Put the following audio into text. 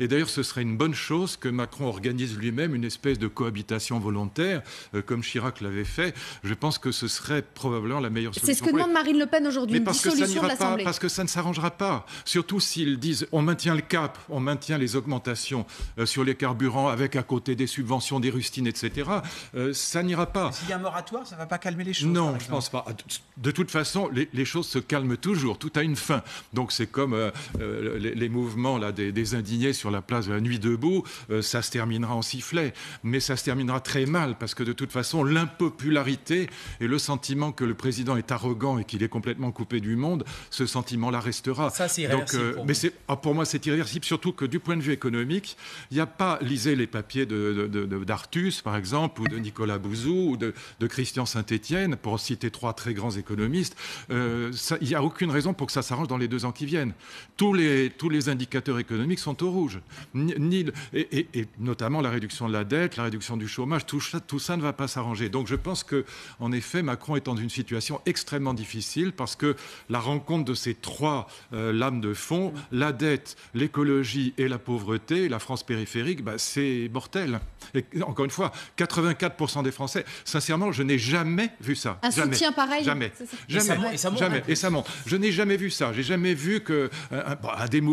Et d'ailleurs, ce serait une bonne chose que Macron organise lui-même une espèce de cohabitation volontaire, euh, comme Chirac l'avait fait. Je pense que ce serait probablement la meilleure solution. C'est ce que demande Marine Le Pen aujourd'hui, une dissolution de l'Assemblée. Parce que ça ne s'arrangera pas. Surtout s'ils disent on maintient le cap, on maintient les augmentations euh, sur les carburants avec à côté des subventions, des rustines, etc. Euh, ça n'ira pas. S'il y a un moratoire, ça ne va pas calmer les choses. Non, je ne pense pas. Ah, de toute façon, les, choses se calment toujours. Tout a une fin. Donc c'est comme les, mouvements là, des, des indignés sur la place de la Nuit debout, euh, ça se terminera en sifflet, mais ça se terminera très mal parce que de toute façon, l'impopularité et le sentiment que le président est arrogant et qu'il est complètement coupé du monde, ce sentiment-là restera. Ça, c'est euh, irréversible. Donc, pour mais c'est, ah, pour moi, c'est irréversible, surtout que du point de vue économique, il n'y a pas, lisez les papiers de, d'Artus, par exemple, ou de Nicolas Bouzou, ou de, Christian Saint-Étienne, pour citer trois très grands économistes, euh, il n'y a aucune raison pour que ça s'arrange dans les deux ans qui viennent. Tous les, tous les indicateurs économiques sont au rouge. Ni, et, notamment la réduction de la dette, la réduction du chômage, tout ça, tout ça ne va pas s'arranger. Donc je pense que, en effet, Macron est dans une situation extrêmement difficile parce que la rencontre de ces trois euh, lames de fond, mm. la dette, l'écologie et la pauvreté, la France périphérique, bah, c'est mortel. Et encore une fois, 84% des Français, sincèrement, je n'ai jamais vu ça. Un soutien pareil Jamais. Jamais. Et ça monte. Je n'ai jamais vu ça. J'ai jamais vu que euh, bah, des mouvements